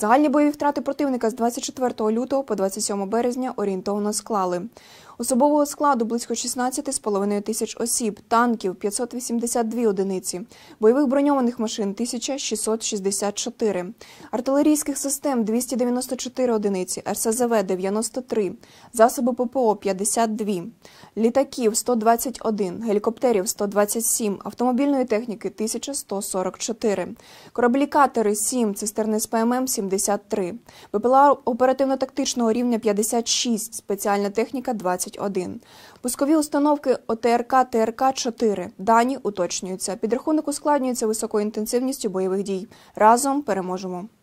Загальні бойові втрати противника з 24 лютого по 27 березня орієнтовно склали. Особового складу близько 16,5 тисяч осіб, танків 582 одиниці, бойових броньованих машин 1664, артилерійських систем 294 одиниці, РСЗВ 93, засоби ППО 52, літаків 121, гелікоптерів 127, автомобільної техніки 1144, кораблі катери 7, цистерни з ПММ 70. 73, БПЛА оперативно-тактичного рівня 56, спеціальна техніка 21. Пускові установки ОТРК ТРК-4. Дані уточнюються. Підрахунок ускладнюється високою інтенсивністю бойових дій. Разом переможемо.